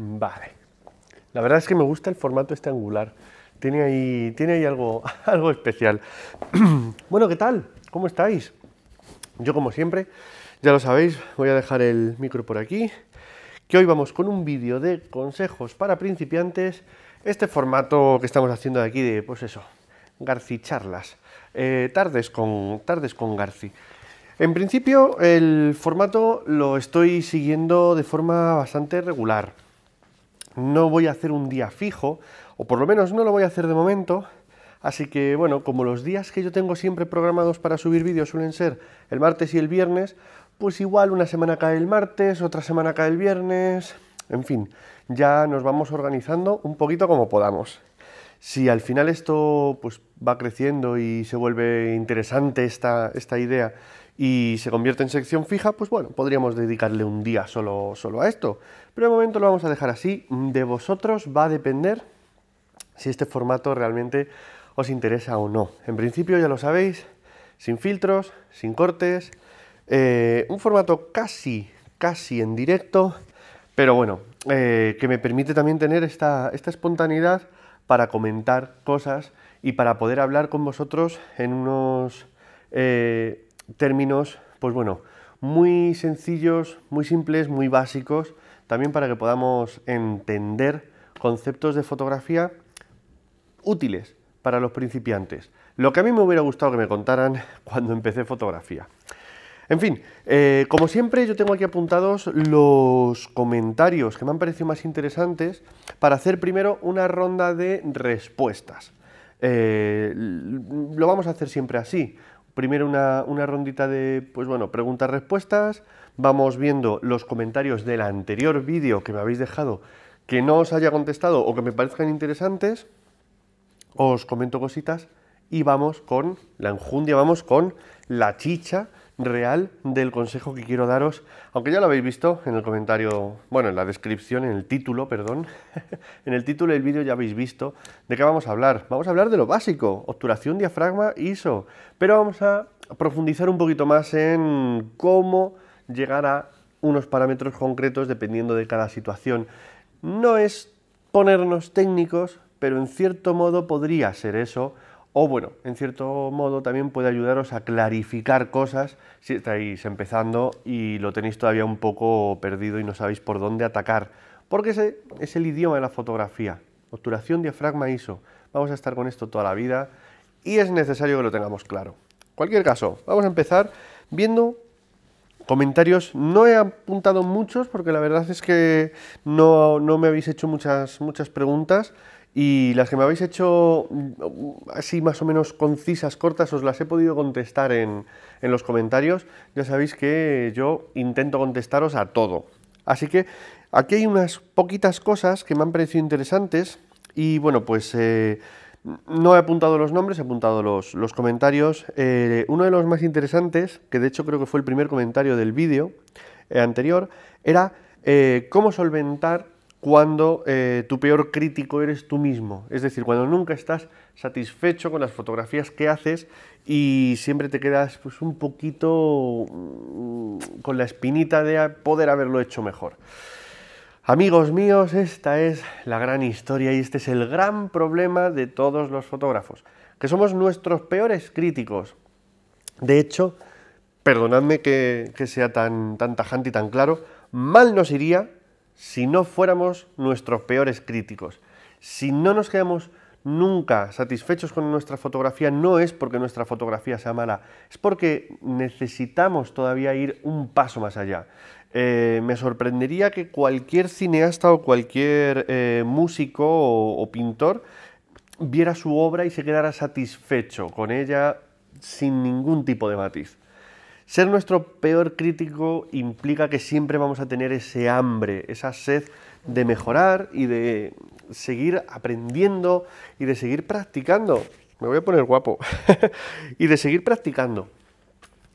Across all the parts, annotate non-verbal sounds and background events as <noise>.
Vale. La verdad es que me gusta el formato este angular. Tiene ahí, tiene ahí algo, <laughs> algo especial. <clears throat> bueno, ¿qué tal? ¿Cómo estáis? Yo como siempre, ya lo sabéis, voy a dejar el micro por aquí. Que hoy vamos con un vídeo de consejos para principiantes. Este formato que estamos haciendo de aquí de, pues eso, Garci charlas. Eh, tardes, con, tardes con Garci. En principio, el formato lo estoy siguiendo de forma bastante regular no voy a hacer un día fijo, o por lo menos no lo voy a hacer de momento, así que bueno, como los días que yo tengo siempre programados para subir vídeos suelen ser el martes y el viernes, pues igual una semana cae el martes, otra semana cae el viernes, en fin, ya nos vamos organizando un poquito como podamos. Si al final esto pues, va creciendo y se vuelve interesante esta, idea y se convierte en sección fija, pues bueno, podríamos dedicarle un día solo, solo a esto. Pero de momento lo vamos a dejar así. De vosotros va a depender si este formato realmente os interesa o no. En principio ya lo sabéis, sin filtros, sin cortes, eh, un formato casi, casi en directo, pero bueno, eh, que me permite también tener esta espontaneidad para comentar cosas y para poder hablar con vosotros en unos eh, términos, pues bueno, muy sencillos, muy simples, muy básicos, también para que podamos entender conceptos de fotografía útiles para los principiantes. Lo que a mí me hubiera gustado que me contaran <laughs> cuando empecé fotografía. En fin, eh, como siempre yo tengo aquí apuntados los comentarios que me han parecido más interesantes para hacer primero una ronda de respuestas. Eh, lo vamos a hacer siempre así. Primero una, rondita de, pues bueno, preguntas-respuestas. Vamos viendo los comentarios del anterior vídeo que me habéis dejado que no os haya contestado o que me parezcan interesantes. Os comento cositas y vamos con la enjundia, vamos con la chicha real del consejo que quiero daros, aunque ya lo habéis visto en el comentario, bueno, en la descripción, en el título, perdón, <laughs> en el título del vídeo ya habéis visto de qué vamos a hablar. Vamos a hablar de lo básico, obturación, diafragma, ISO, pero vamos a profundizar un poquito más en cómo llegar a unos parámetros concretos dependiendo de cada situación. No es ponernos técnicos, pero en cierto modo podría ser eso o bueno, en cierto modo también puede ayudaros a clarificar cosas si estáis empezando y lo tenéis todavía un poco perdido y no sabéis por dónde atacar, porque ese es el idioma de la fotografía, obturación, diafragma, ISO. Vamos a estar con esto toda la vida y es necesario que lo tengamos claro. En cualquier caso, vamos a empezar viendo comentarios. No he apuntado muchos porque la verdad es que no, no me habéis hecho muchas, muchas preguntas. Y las que me habéis hecho mm, así más o menos concisas, cortas, os las he podido contestar en, los comentarios. Ya sabéis que yo intento contestaros a todo. Así que aquí hay unas poquitas cosas que me han parecido interesantes y bueno, pues... Eh, no he apuntado los nombres, he apuntado los, los comentarios. Eh, uno de los más interesantes, que de hecho creo que fue el primer comentario del vídeo eh, anterior, era cómo solventar cuando eh, tu peor crítico eres tú mismo, es decir, cuando nunca estás satisfecho con las fotografías que haces y siempre te quedas pues, un poquito mm, con la espinita de poder haberlo hecho mejor. Amigos míos, esta es la gran historia y este es el gran problema de todos los fotógrafos, que somos nuestros peores críticos. De hecho, perdonadme que, sea tan, tan tajante y tan claro, mal nos iría si no fuéramos nuestros peores críticos. Si no nos quedamos nunca satisfechos con nuestra fotografía, no es porque nuestra fotografía sea mala, es porque necesitamos todavía ir un paso más allá. Eh, me sorprendería que cualquier cineasta o cualquier eh, músico o pintor viera su obra y se quedara satisfecho con ella sin ningún tipo de matiz. Ser nuestro peor crítico implica que siempre vamos a tener ese hambre, esa sed de mejorar y de seguir aprendiendo y de seguir practicando. Me voy a poner guapo. <laughs> y de seguir practicando.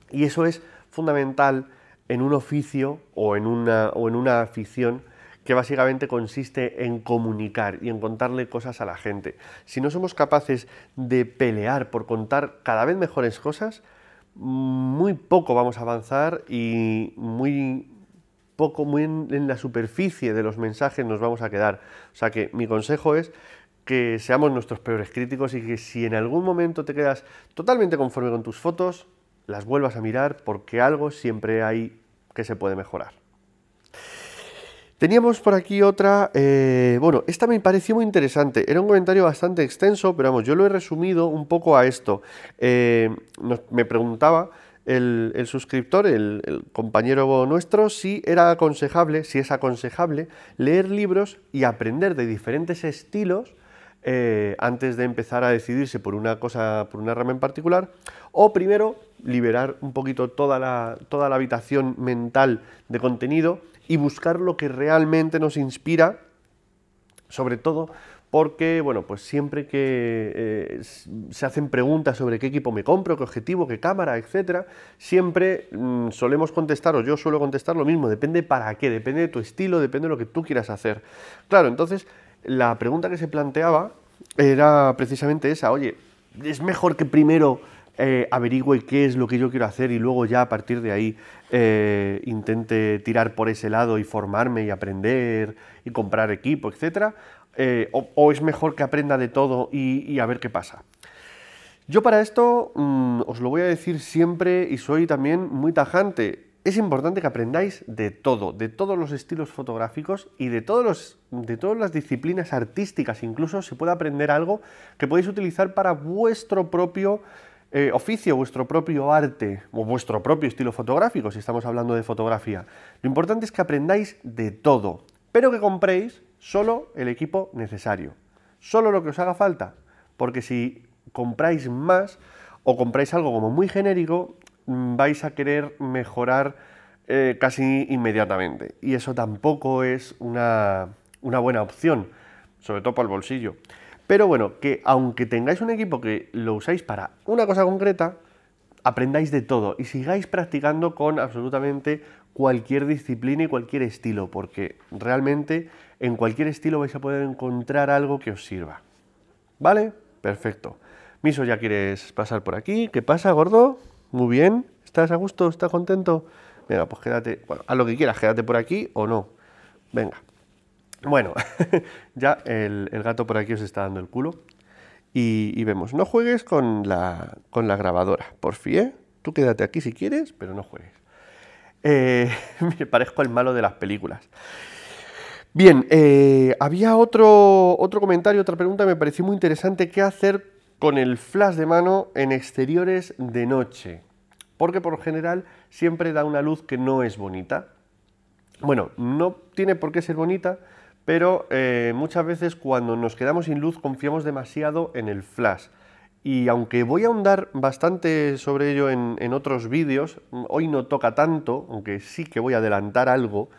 Y eso es fundamental en un oficio o en una, o en una afición que básicamente consiste en comunicar y en contarle cosas a la gente. Si no somos capaces de pelear por contar cada vez mejores cosas, muy poco vamos a avanzar y muy poco, muy en, la superficie de los mensajes nos vamos a quedar. O sea que mi consejo es que seamos nuestros peores críticos y que si en algún momento te quedas totalmente conforme con tus fotos, las vuelvas a mirar porque algo siempre hay que se puede mejorar. Teníamos por aquí otra, eh, bueno, esta me pareció muy interesante, era un comentario bastante extenso, pero vamos, yo lo he resumido un poco a esto. Eh, me preguntaba el, el suscriptor, el, compañero nuestro, si era aconsejable, si es aconsejable, leer libros y aprender de diferentes estilos eh, antes de empezar a decidirse por una cosa, por una rama en particular, o primero liberar un poquito toda la, toda la habitación mental de contenido y buscar lo que realmente nos inspira, sobre todo porque, bueno, pues siempre que eh, se hacen preguntas sobre qué equipo me compro, qué objetivo, qué cámara, etcétera, siempre mm, solemos contestar, o yo suelo contestar lo mismo, depende para qué, depende de tu estilo, depende de lo que tú quieras hacer. Claro, entonces, la pregunta que se planteaba era precisamente esa, oye, ¿es mejor que primero eh, averigüe qué es lo que yo quiero hacer y luego ya a partir de ahí eh, intente tirar por ese lado y formarme y aprender y comprar equipo, etc. Eh, o, es mejor que aprenda de todo y, a ver qué pasa. Yo para esto mm, os lo voy a decir siempre y soy también muy tajante. Es importante que aprendáis de todo, de todos los estilos fotográficos y de, todos los, de todas las disciplinas artísticas. Incluso se puede aprender algo que podéis utilizar para vuestro propio eh, oficio, vuestro propio arte o vuestro propio estilo fotográfico, si estamos hablando de fotografía. Lo importante es que aprendáis de todo, pero que compréis solo el equipo necesario, solo lo que os haga falta, porque si compráis más o compráis algo como muy genérico, mm, vais a querer mejorar eh, casi inmediatamente y eso tampoco es una, una buena opción, sobre todo para el bolsillo. Pero bueno, que aunque tengáis un equipo que lo usáis para una cosa concreta, aprendáis de todo y sigáis practicando con absolutamente cualquier disciplina y cualquier estilo, porque realmente en cualquier estilo vais a poder encontrar algo que os sirva. ¿Vale? Perfecto. Miso, ya quieres pasar por aquí. ¿Qué pasa, gordo? Muy bien. ¿Estás a gusto? ¿Estás contento? Venga, pues quédate. Bueno, haz lo que quieras, quédate por aquí o no. Venga. Bueno, <laughs> ya el, gato por aquí os está dando el culo. Y, vemos, no juegues con la, grabadora, por fin, ¿eh? Tú quédate aquí si quieres, pero no juegues. Eh, <laughs> me parezco el malo de las películas. Bien, eh, había otro, otro comentario, otra pregunta, me pareció muy interesante. ¿Qué hacer con el flash de mano en exteriores de noche? Porque por general siempre da una luz que no es bonita. Bueno, no tiene por qué ser bonita, pero eh, muchas veces cuando nos quedamos sin luz confiamos demasiado en el flash. Y aunque voy a ahondar bastante sobre ello en, otros vídeos, hoy no toca tanto, aunque sí que voy a adelantar algo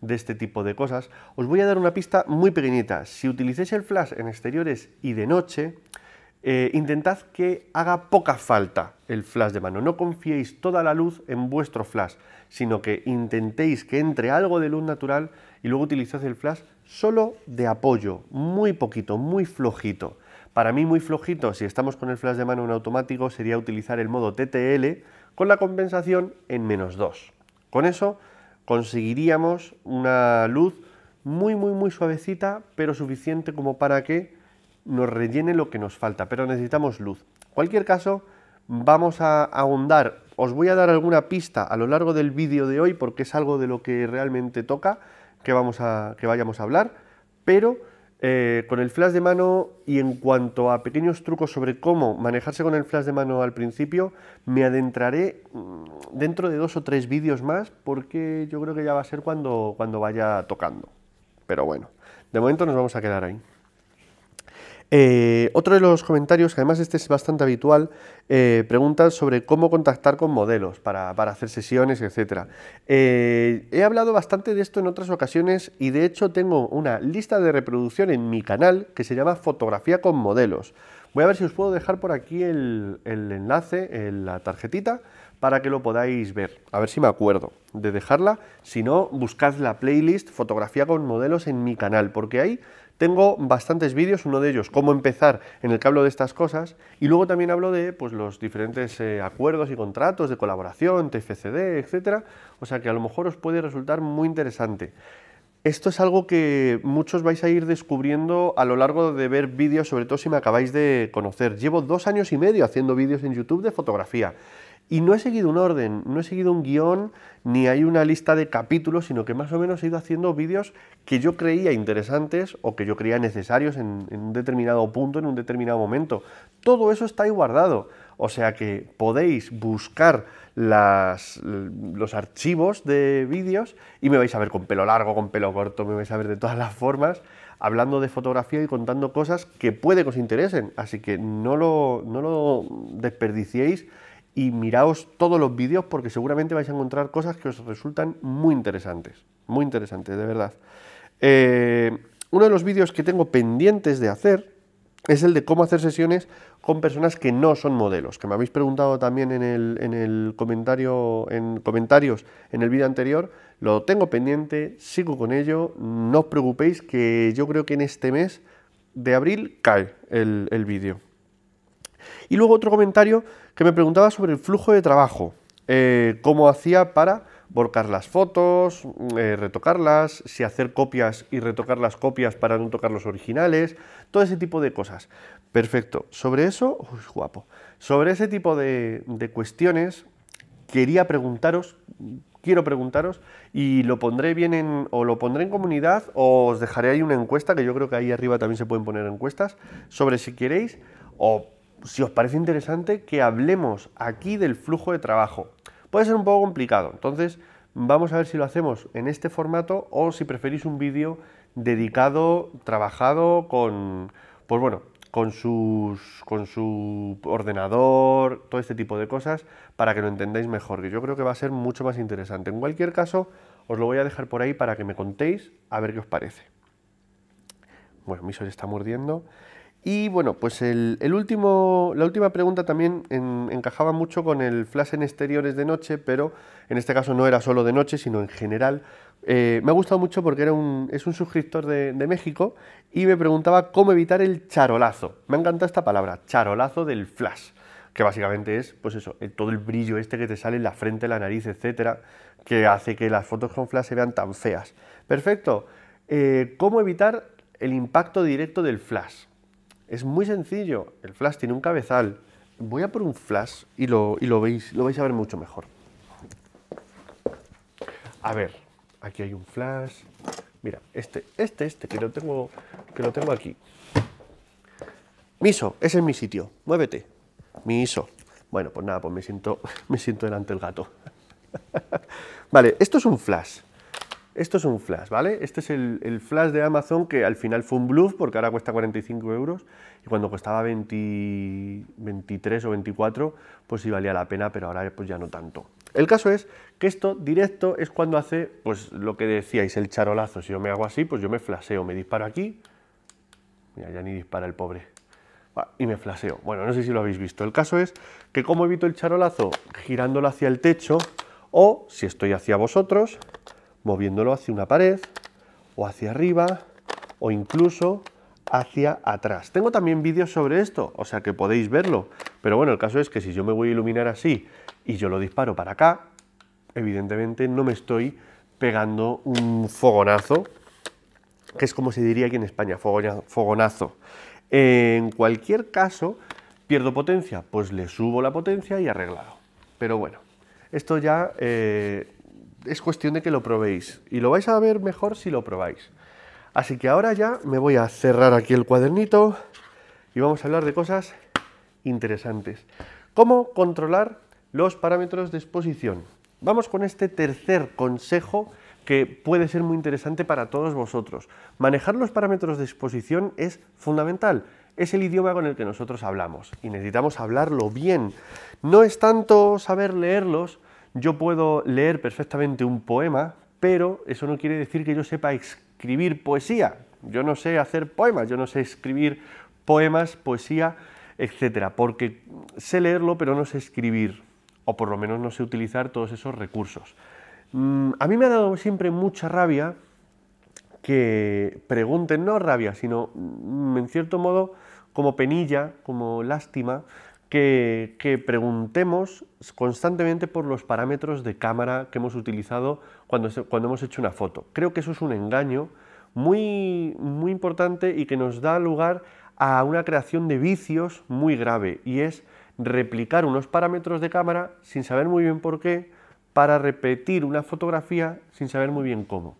de este tipo de cosas, os voy a dar una pista muy pequeñita. Si utilicéis el flash en exteriores y de noche, eh, intentad que haga poca falta el flash de mano. No confiéis toda la luz en vuestro flash, sino que intentéis que entre algo de luz natural y luego utilicéis el flash solo de apoyo, muy poquito, muy flojito. Para mí muy flojito, si estamos con el flash de mano en automático, sería utilizar el modo TTL con la compensación en menos 2. Con eso conseguiríamos una luz muy, muy, muy suavecita, pero suficiente como para que nos rellene lo que nos falta, pero necesitamos luz. En cualquier caso, vamos a ahondar. Os voy a dar alguna pista a lo largo del vídeo de hoy porque es algo de lo que realmente toca, que, vamos a, que vayamos a hablar, pero eh, con el flash de mano y en cuanto a pequeños trucos sobre cómo manejarse con el flash de mano al principio, me adentraré mm, dentro de dos o tres vídeos más porque yo creo que ya va a ser cuando, cuando vaya tocando. Pero bueno, de momento nos vamos a quedar ahí. Eh, otro de los comentarios, que además este es bastante habitual, eh, sobre cómo contactar con modelos para, hacer sesiones, etc. Eh, he hablado bastante de esto en otras ocasiones y de hecho tengo una lista de reproducción en mi canal que se llama Fotografía con modelos. Voy a ver si os puedo dejar por aquí el, enlace, la tarjetita, para que lo podáis ver. A ver si me acuerdo de dejarla. Si no, buscad la playlist Fotografía con modelos en mi canal, porque ahí tengo bastantes vídeos, uno de ellos, cómo empezar, en el que hablo de estas cosas, y luego también hablo de pues, los diferentes eh, acuerdos y contratos de colaboración, TFCD, etcétera, o sea que a lo mejor os puede resultar muy interesante. Esto es algo que muchos vais a ir descubriendo a lo largo de ver vídeos, sobre todo si me acabáis de conocer. Llevo dos años y medio haciendo vídeos en YouTube de fotografía y no he seguido un orden, no he seguido un guión, ni hay una lista de capítulos, sino que más o menos he ido haciendo vídeos que yo creía interesantes o que yo creía necesarios en, un determinado punto, en un determinado momento. Todo eso está ahí guardado. O sea que podéis buscar las, los archivos de vídeos y me vais a ver con pelo largo, con pelo corto, me vais a ver de todas las formas, hablando de fotografía y contando cosas que puede que os interesen. Así que no lo, no lo desperdiciéis y miraos todos los vídeos porque seguramente vais a encontrar cosas que os resultan muy interesantes, muy interesantes, de verdad. Eh, uno de los vídeos que tengo pendientes de hacer es el de cómo hacer sesiones con personas que no son modelos, que me habéis preguntado también en el, comentario, en comentarios en el vídeo anterior, lo tengo pendiente, sigo con ello, no os preocupéis que yo creo que en este mes de abril cae el, el vídeo. Y luego otro comentario que me preguntaba sobre el flujo de trabajo, eh, cómo hacía para volcar las fotos, mm, eh, retocarlas, si hacer copias y retocar las copias para no tocar los originales, todo ese tipo de cosas. Perfecto. Sobre eso, uy, guapo. Sobre ese tipo de, de cuestiones quería preguntaros, quiero preguntaros y lo pondré bien en, o lo pondré en comunidad o os dejaré ahí una encuesta, que yo creo que ahí arriba también se pueden poner encuestas, sobre si queréis o si os parece interesante, que hablemos aquí del flujo de trabajo. Puede ser un poco complicado, entonces vamos a ver si lo hacemos en este formato o si preferís un vídeo dedicado, trabajado con, pues bueno, con, sus, con su ordenador, todo este tipo de cosas, para que lo entendáis mejor, que yo creo que va a ser mucho más interesante. En cualquier caso, os lo voy a dejar por ahí para que me contéis a ver qué os parece. Bueno, mi sol está mordiendo. Y bueno, pues la última pregunta también encajaba mucho con el flash en exteriores de noche, pero en este caso no era solo de noche, sino en general. Eh, me ha gustado mucho porque era un, es un suscriptor de, México y me preguntaba cómo evitar el charolazo. Me encanta esta palabra, charolazo del flash que básicamente es, pues eso, todo el brillo este que te sale en la frente, la nariz, etcétera, que hace que las fotos con flash se vean tan feas. Perfecto. Eh, ¿Cómo evitar el impacto directo del flash? Es muy sencillo. El flash tiene un cabezal. Voy a por un flash y lo, veis, lo vais a ver mucho mejor. A ver, aquí hay un flash. Mira, este, este, este, que lo tengo, que lo tengo aquí. Miso, ese es mi sitio. Muévete. Miso. Bueno, pues nada, pues me siento, <laughs> me siento delante del gato. <laughs> vale, esto es un flash. Esto es un flash, ¿vale? Este es el, flash de Amazon que al final fue un bluff porque ahora cuesta 45 euros y cuando costaba 23 o 24 pues sí valía la pena, pero ahora pues ya no tanto. El caso es que esto directo es cuando hace pues lo que decíais, el charolazo. Si yo me hago así, pues yo me flaseo, me disparo aquí. Mira, ya ni dispara el pobre. Y me flaseo. Bueno, no sé si lo habéis visto. El caso es que cómo evito el charolazo girándolo hacia el techo o si estoy hacia vosotros moviéndolo hacia una pared o hacia arriba o incluso hacia atrás. Tengo también vídeos sobre esto, o sea que podéis verlo. Pero bueno, el caso es que si yo me voy a iluminar así y yo lo disparo para acá, evidentemente no me estoy pegando un fogonazo, que es como se diría aquí en España, fogonazo. En cualquier caso, pierdo potencia, pues le subo la potencia y arreglado. Pero bueno, esto ya eh, es cuestión de que lo probéis. Y lo vais a ver mejor si lo probáis. Así que ahora ya me voy a cerrar aquí el cuadernito y vamos a hablar de cosas interesantes. ¿Cómo controlar los parámetros de exposición? Vamos con este tercer consejo que puede ser muy interesante para todos vosotros. Manejar los parámetros de exposición es fundamental. Es el idioma con el que nosotros hablamos y necesitamos hablarlo bien. No es tanto saber leerlos, yo puedo leer perfectamente un poema, pero eso no quiere decir que yo sepa escribir poesía. Yo no sé hacer poemas, yo no sé escribir poemas, poesía, etcétera, porque sé leerlo pero no sé escribir, o por lo menos no sé utilizar todos esos recursos. Mm, a mí me ha dado siempre mucha rabia que pregunten, no rabia, sino mm, en cierto modo como penilla, como lástima, que, preguntemos constantemente por los parámetros de cámara que hemos utilizado cuando, cuando hemos hecho una foto. Creo que eso es un engaño muy, muy importante y que nos da lugar a una creación de vicios muy grave y es replicar unos parámetros de cámara sin saber muy bien por qué para repetir una fotografía sin saber muy bien cómo.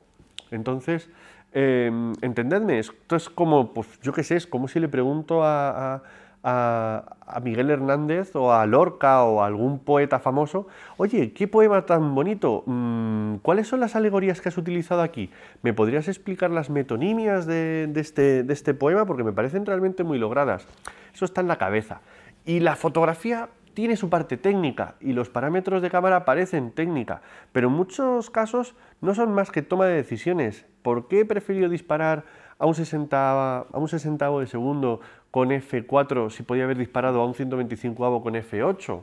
Entonces, em, entendedme, esto es como, pues yo qué sé, es como si le pregunto a a, Miguel Hernández o a Lorca o a algún poeta famoso, oye, qué poema tan bonito, mm, ¿cuáles son las alegorías que has utilizado aquí? ¿Me podrías explicar las metonimias este, de, este, poema? Porque me parecen realmente muy logradas. Eso está en la cabeza. Y la fotografía tiene su parte técnica y los parámetros de cámara parecen técnica, pero en muchos casos no son más que toma de decisiones. ¿Por qué he preferido disparar a un, sesentavo a un de segundo con F4 si podía haber disparado a un 125avo con F8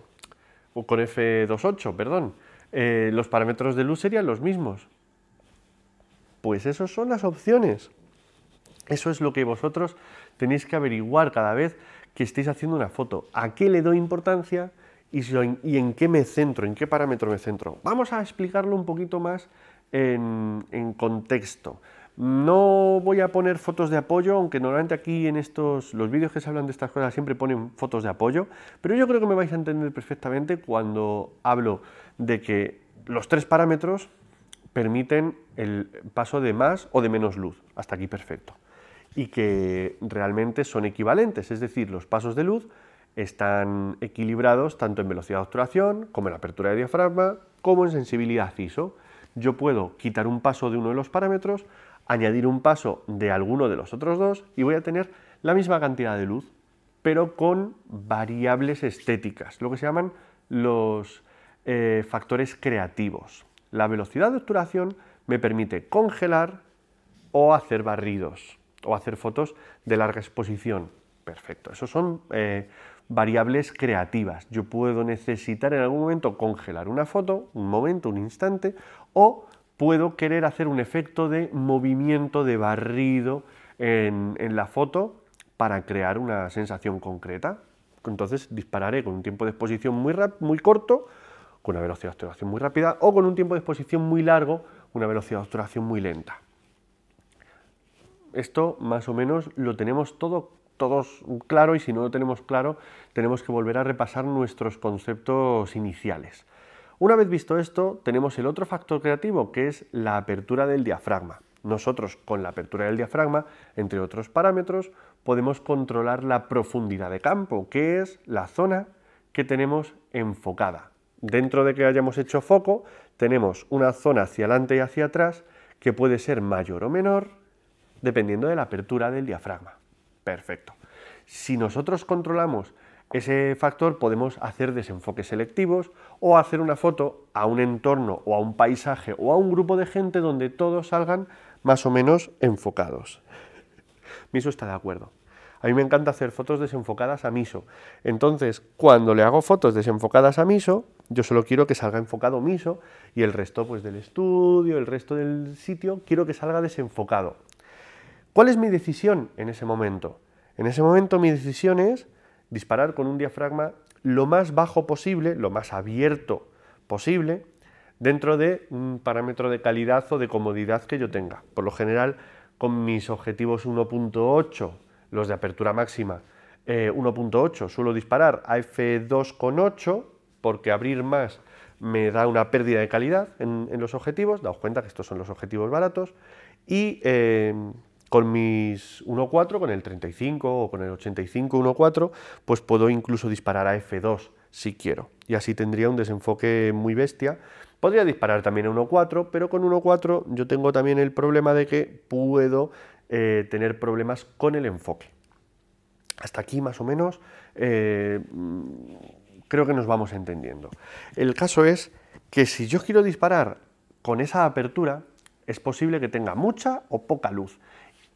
o con F28, perdón, eh, los parámetros de luz serían los mismos. Pues esas son las opciones. Eso es lo que vosotros tenéis que averiguar cada vez que estéis haciendo una foto. ¿A qué le doy importancia y, en qué me centro, en qué parámetro me centro? Vamos a explicarlo un poquito más en contexto. No voy a poner fotos de apoyo, aunque normalmente aquí en estos los vídeos que se hablan de estas cosas siempre ponen fotos de apoyo, pero yo creo que me vais a entender perfectamente cuando hablo de que los tres parámetros permiten el paso de más o de menos luz, hasta aquí perfecto, y que realmente son equivalentes, es decir, los pasos de luz están equilibrados tanto en velocidad de obturación como en apertura de diafragma, como en sensibilidad ISO. Yo puedo quitar un paso de uno de los parámetros añadir un paso de alguno de los otros dos y voy a tener la misma cantidad de luz, pero con variables estéticas, lo que se llaman los eh, factores creativos. La velocidad de obturación me permite congelar o hacer barridos o hacer fotos de larga exposición. Perfecto, esos son eh, variables creativas. Yo puedo necesitar en algún momento congelar una foto, un momento, un instante, o puedo querer hacer un efecto de movimiento, de barrido en, la foto para crear una sensación concreta. Entonces dispararé con un tiempo de exposición muy, muy corto, con una velocidad de obturación muy rápida, o con un tiempo de exposición muy largo, una velocidad de obturación muy lenta. Esto más o menos lo tenemos todo todos claro y si no lo tenemos claro, tenemos que volver a repasar nuestros conceptos iniciales. Una vez visto esto, tenemos el otro factor creativo que es la apertura del diafragma. Nosotros con la apertura del diafragma, entre otros parámetros, podemos controlar la profundidad de campo, que es la zona que tenemos enfocada. Dentro de que hayamos hecho foco, tenemos una zona hacia adelante y hacia atrás que puede ser mayor o menor dependiendo de la apertura del diafragma. Perfecto. Si nosotros controlamos ese factor podemos hacer desenfoques selectivos o hacer una foto a un entorno o a un paisaje o a un grupo de gente donde todos salgan más o menos enfocados. <laughs> Miso está de acuerdo. A mí me encanta hacer fotos desenfocadas a Miso. Entonces, cuando le hago fotos desenfocadas a Miso, yo solo quiero que salga enfocado Miso y el resto pues, del estudio, el resto del sitio, quiero que salga desenfocado. ¿Cuál es mi decisión en ese momento? En ese momento mi decisión es disparar con un diafragma lo más bajo posible, lo más abierto posible, dentro de un parámetro de calidad o de comodidad que yo tenga. Por lo general, con mis objetivos 1.8, los de apertura máxima, 1.8, eh, suelo disparar a f2.8 porque abrir más me da una pérdida de calidad en, los objetivos, daos cuenta que estos son los objetivos baratos, y eh, con mis 1.4, con el 35 o con el 85 1.4, pues puedo incluso disparar a F2 si quiero. Y así tendría un desenfoque muy bestia. Podría disparar también a 1.4, pero con 1.4 yo tengo también el problema de que puedo eh, tener problemas con el enfoque. Hasta aquí más o menos eh, creo que nos vamos entendiendo. El caso es que si yo quiero disparar con esa apertura, es posible que tenga mucha o poca luz.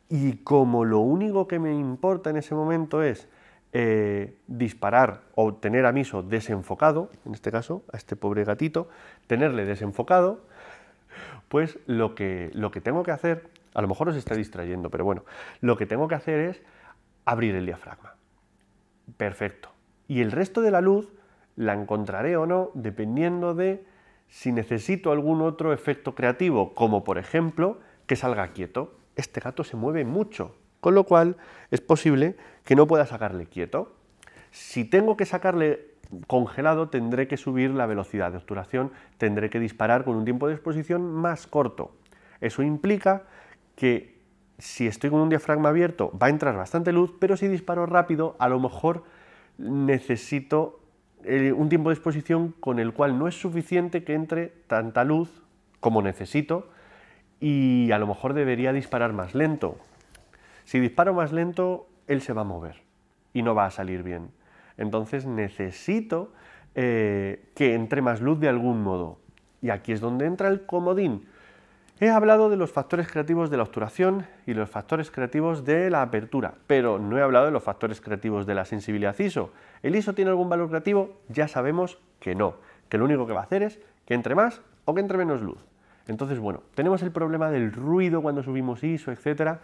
Y como lo único que me importa en ese momento es eh, disparar o tener a Miso desenfocado, en este caso, a este pobre gatito, tenerle desenfocado, pues lo que, lo que tengo que hacer, a lo mejor os está distrayendo, pero bueno, lo que tengo que hacer es abrir el diafragma. Perfecto. Y el resto de la luz la encontraré o no dependiendo de si necesito algún otro efecto creativo, como por ejemplo que salga quieto este gato se mueve mucho, con lo cual es posible que no pueda sacarle quieto. Si tengo que sacarle congelado, tendré que subir la velocidad de obturación, tendré que disparar con un tiempo de exposición más corto. Eso implica que si estoy con un diafragma abierto va a entrar bastante luz, pero si disparo rápido, a lo mejor necesito eh, un tiempo de exposición con el cual no es suficiente que entre tanta luz como necesito y a lo mejor debería disparar más lento. Si disparo más lento, él se va a mover y no va a salir bien. Entonces necesito eh, que entre más luz de algún modo. Y aquí es donde entra el comodín. He hablado de los factores creativos de la obturación y los factores creativos de la apertura, pero no he hablado de los factores creativos de la sensibilidad ISO. ¿El ISO tiene algún valor creativo? Ya sabemos que no, que lo único que va a hacer es que entre más o que entre menos luz. Entonces, bueno, tenemos el problema del ruido cuando subimos ISO, etcétera,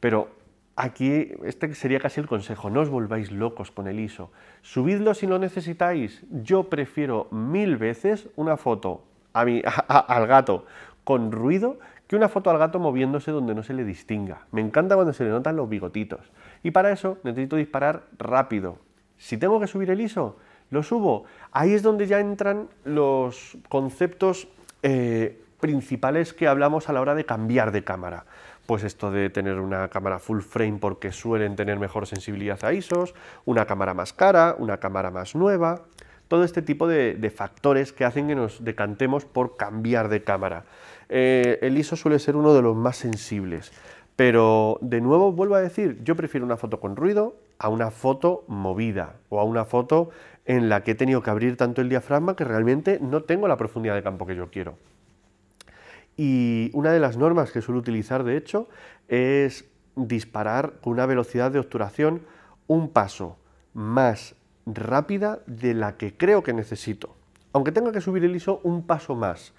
pero aquí este sería casi el consejo, no os volváis locos con el ISO. Subidlo si lo necesitáis. Yo prefiero mil veces una foto a mí <laughs> al gato con ruido que una foto al gato moviéndose donde no se le distinga. Me encanta cuando se le notan los bigotitos. Y para eso necesito disparar rápido. Si tengo que subir el ISO, lo subo. Ahí es donde ya entran los conceptos eh, principales que hablamos a la hora de cambiar de cámara. Pues esto de tener una cámara full frame porque suelen tener mejor sensibilidad a ISOs, una cámara más cara, una cámara más nueva, todo este tipo de, factores que hacen que nos decantemos por cambiar de cámara. Eh, el ISO suele ser uno de los más sensibles, pero de nuevo vuelvo a decir, yo prefiero una foto con ruido a una foto movida o a una foto en la que he tenido que abrir tanto el diafragma que realmente no tengo la profundidad de campo que yo quiero. Y una de las normas que suelo utilizar, de hecho, es disparar con una velocidad de obturación un paso más rápida de la que creo que necesito. Aunque tenga que subir el ISO un paso más,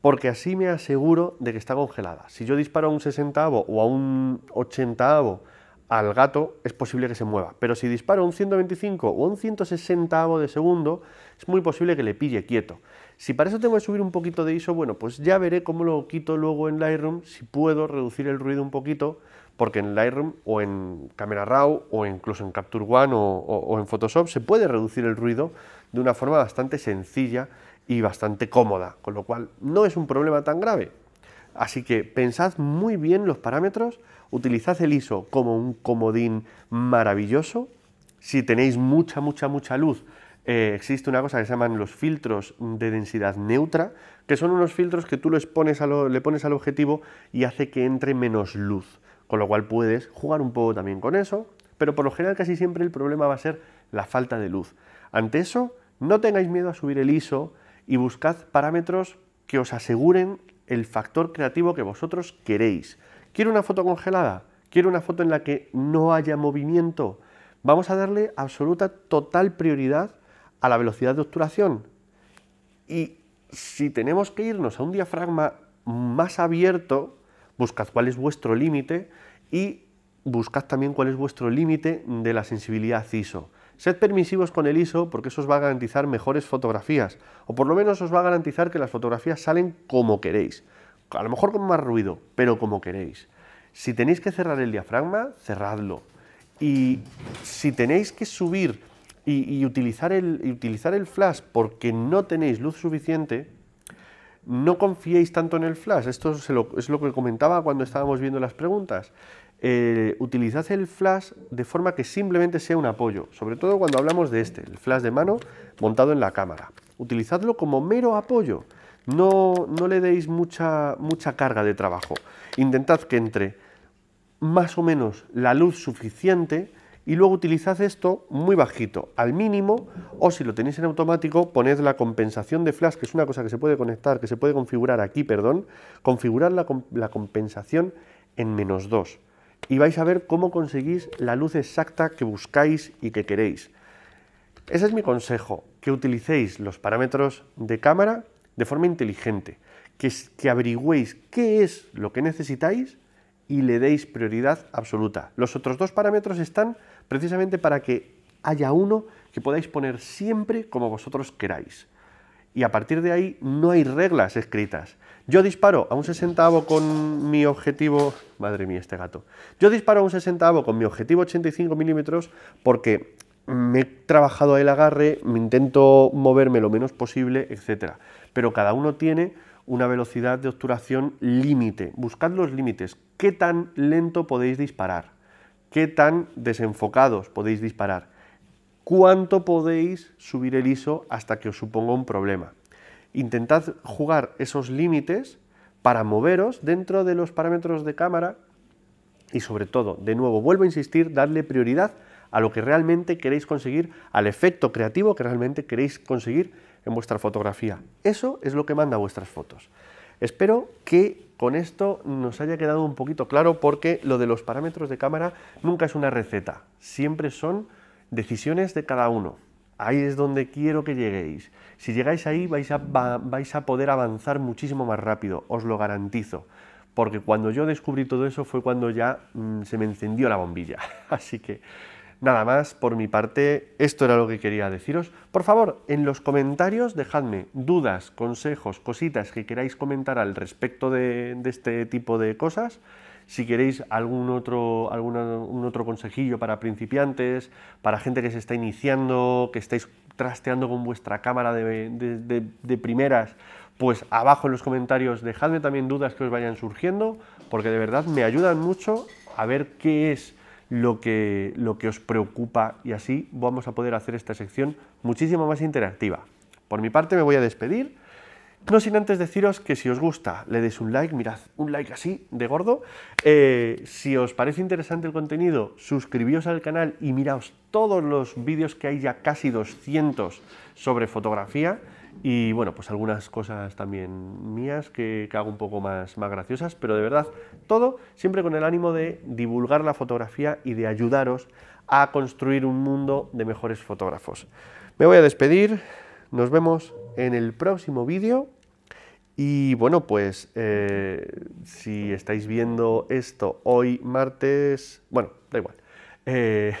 porque así me aseguro de que está congelada. Si yo disparo a un sesentavo o a un ochentavo al gato, es posible que se mueva. Pero si disparo a un 125 o a un 160 de segundo, es muy posible que le pille quieto. Si para eso tengo que subir un poquito de ISO, bueno, pues ya veré cómo lo quito luego en Lightroom, si puedo reducir el ruido un poquito, porque en Lightroom o en Camera Raw o incluso en Capture One o, en Photoshop se puede reducir el ruido de una forma bastante sencilla y bastante cómoda, con lo cual no es un problema tan grave. Así que pensad muy bien los parámetros, utilizad el ISO como un comodín maravilloso. Si tenéis mucha, mucha, mucha luz, eh, existe una cosa que se llaman los filtros de densidad neutra, que son unos filtros que tú pones le pones al objetivo y hace que entre menos luz, con lo cual puedes jugar un poco también con eso, pero por lo general casi siempre el problema va a ser la falta de luz. Ante eso, no tengáis miedo a subir el ISO y buscad parámetros que os aseguren el factor creativo que vosotros queréis. ¿Quiero una foto congelada? ¿Quiero una foto en la que no haya movimiento? Vamos a darle absoluta, total prioridad a la velocidad de obturación. Y si tenemos que irnos a un diafragma más abierto, buscad cuál es vuestro límite y buscad también cuál es vuestro límite de la sensibilidad ISO. Sed permisivos con el ISO porque eso os va a garantizar mejores fotografías, o por lo menos os va a garantizar que las fotografías salen como queréis, a lo mejor con más ruido, pero como queréis. Si tenéis que cerrar el diafragma, cerradlo. Y si tenéis que subir y, utilizar el, utilizar el flash porque no tenéis luz suficiente, no confiéis tanto en el flash. Esto es lo, que comentaba cuando estábamos viendo las preguntas. Eh, utilizad el flash de forma que simplemente sea un apoyo, sobre todo cuando hablamos de este, el flash de mano montado en la cámara. Utilizadlo como mero apoyo, no, no le deis mucha, mucha carga de trabajo. Intentad que entre más o menos la luz suficiente y luego utilizad esto muy bajito, al mínimo, o si lo tenéis en automático, poned la compensación de flash, que es una cosa que se puede conectar, que se puede configurar aquí, perdón, configurar la, compensación en menos 2. Y vais a ver cómo conseguís la luz exacta que buscáis y que queréis. Ese es mi consejo, que utilicéis los parámetros de cámara de forma inteligente, que, que averigüéis qué es lo que necesitáis y le deis prioridad absoluta. Los otros dos parámetros están precisamente para que haya uno que podáis poner siempre como vosotros queráis. Y a partir de ahí no hay reglas escritas. Yo disparo a un sesentavo con mi objetivo... Madre mía, este gato. Yo disparo a un sesentavo con mi objetivo 85 milímetros porque me he trabajado el agarre, me intento moverme lo menos posible, etc. Pero cada uno tiene una velocidad de obturación límite. Buscad los límites. ¿Qué tan lento podéis disparar? ¿Qué tan desenfocados podéis disparar? ¿Cuánto podéis subir el ISO hasta que os suponga un problema? Intentad jugar esos límites para moveros dentro de los parámetros de cámara y sobre todo, de nuevo, vuelvo a insistir, darle prioridad a lo que realmente queréis conseguir, al efecto creativo que realmente queréis conseguir en vuestra fotografía. Eso es lo que manda vuestras fotos. Espero que con esto nos haya quedado un poquito claro porque lo de los parámetros de cámara nunca es una receta, siempre son decisiones de cada uno. Ahí es donde quiero que lleguéis. Si llegáis ahí vais a, vais a poder avanzar muchísimo más rápido, os lo garantizo. Porque cuando yo descubrí todo eso fue cuando ya mm, se me encendió la bombilla. <laughs> Así que Nada más, por mi parte, esto era lo que quería deciros. Por favor, en los comentarios dejadme dudas, consejos, cositas que queráis comentar al respecto de, este tipo de cosas. Si queréis algún otro, otro consejillo para principiantes, para gente que se está iniciando, que estáis trasteando con vuestra cámara de primeras, pues abajo en los comentarios dejadme también dudas que os vayan surgiendo, porque de verdad me ayudan mucho a ver qué es lo que, lo que os preocupa y así vamos a poder hacer esta sección muchísimo más interactiva. Por mi parte me voy a despedir, no sin antes deciros que si os gusta le des un like, mirad, un like así de gordo. Eh, si os parece interesante el contenido, suscribíos al canal y miraos todos los vídeos que hay ya casi 200 sobre fotografía. Y bueno, pues algunas cosas también mías que, hago un poco más, más graciosas, pero de verdad, todo siempre con el ánimo de divulgar la fotografía y de ayudaros a construir un mundo de mejores fotógrafos. Me voy a despedir, nos vemos en el próximo vídeo. Y bueno, pues eh, si estáis viendo esto hoy martes, bueno, da igual. Eh,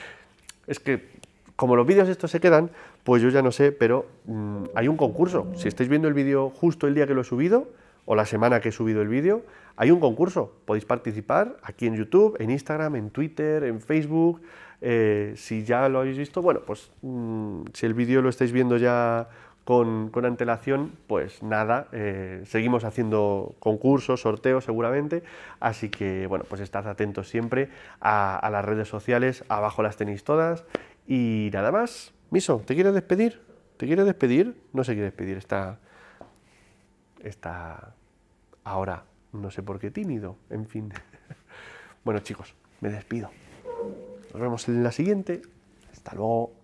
<laughs> es que como los vídeos estos se quedan, pues yo ya no sé, pero mm, hay un concurso. Si estáis viendo el vídeo justo el día que lo he subido, o la semana que he subido el vídeo, hay un concurso. Podéis participar aquí en YouTube, en Instagram, en Twitter, en Facebook. Eh, si ya lo habéis visto, bueno, pues mm, si el vídeo lo estáis viendo ya con, antelación, pues nada, eh, seguimos haciendo concursos, sorteos seguramente. Así que, bueno, pues estad atentos siempre a, a las redes sociales. Abajo las tenéis todas. Y nada más. Miso, ¿te quieres despedir? ¿Te quiere despedir? No se quiere despedir, está, está ahora, no sé por qué, tímido, en fin. <laughs> bueno chicos, me despido. Nos vemos en la siguiente. Hasta luego.